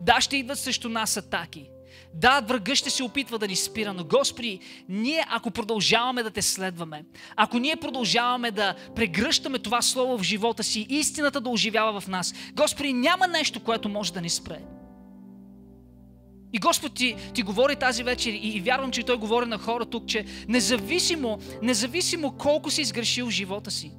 Да, ще идват срещу нас атаки. Да, врага ще се опитва да ни спира, но Господи, ние ако продължаваме да те следваме, ако ние продължаваме да прегръщаме това Слово в живота си, истината да оживява в нас, Господи, няма нещо, което може да ни спре. И Господ ти, ти говори тази вечер и, и вярвам, че Той говори на хора тук, че независимо, независимо колко си изгрешил живота си,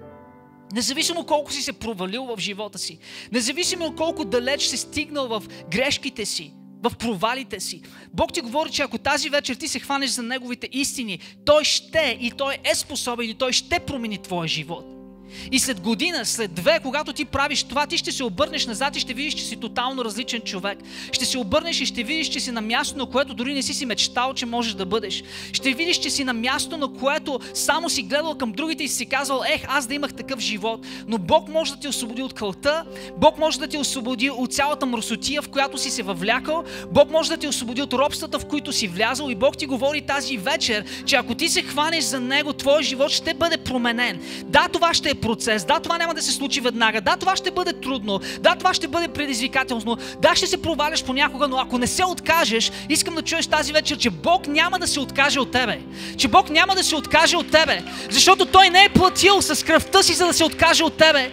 Независимо колко си се провалил в живота си, независимо колко далеч си стигнал в грешките си, в провалите си. Бог ти говори, че ако тази вечер ти се хванеш за Неговите истини, Той ще и Той е способен и Той ще промени твоя живот. И след година, след две, когато ти правиш това, ти ще се обърнеш назад и ще видиш, че си тотално различен човек. Ще се обърнеш и ще видиш, че си на място, на което дори не си си мечтал, че можеш да бъдеш. Ще видиш, че си на място, на което само си гледал към другите и си казвал, ех, аз да имах такъв живот. Но Бог може да те освободи от кълта, Бог може да те освободи от цялата мръсотия, в която си се въвлякал, Бог може да те освободи от робствата, в които си влязал и Бог ти говори тази вечер, че ако ти се хванеш за Него, твой живот ще бъде променен. Да, това ще е процес. Да, това няма да се случи веднага. Да, това ще бъде трудно. Да, това ще бъде предизвикателно. Да, ще се проваляш понякога, но ако не се откажеш, искам да чуеш тази вечер, че Бог няма да се откаже от тебе. Че Бог няма да се откаже от тебе. Защото Той не е платил с кръвта си, за да се откаже от тебе.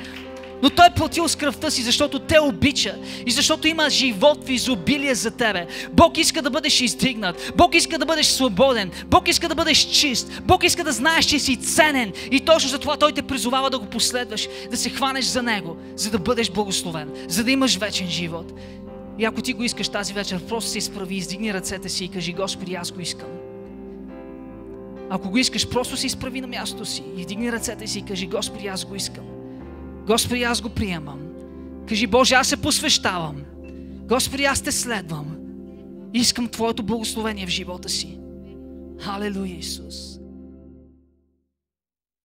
Но Той е платил с кръвта си, защото те обича и защото има живот в изобилие за тебе. Бог иска да бъдеш издигнат. Бог иска да бъдеш свободен. Бог иска да бъдеш чист. Бог иска да знаеш, че си ценен. И точно за това Той те призовава да го последваш, да се хванеш за Него, за да бъдеш благословен, за да имаш вечен живот. И ако ти го искаш тази вечер, просто се изправи, издигни ръцете си и кажи, Господи, аз го искам. Ако го искаш, просто се изправи на мястото си, издигни ръцете си и кажи, Господи, аз го искам. Господи, аз го приемам. Кажи, Боже, аз се посвещавам. Господи, аз те следвам. Искам Твоето благословение в живота си. Халелуя, Исус.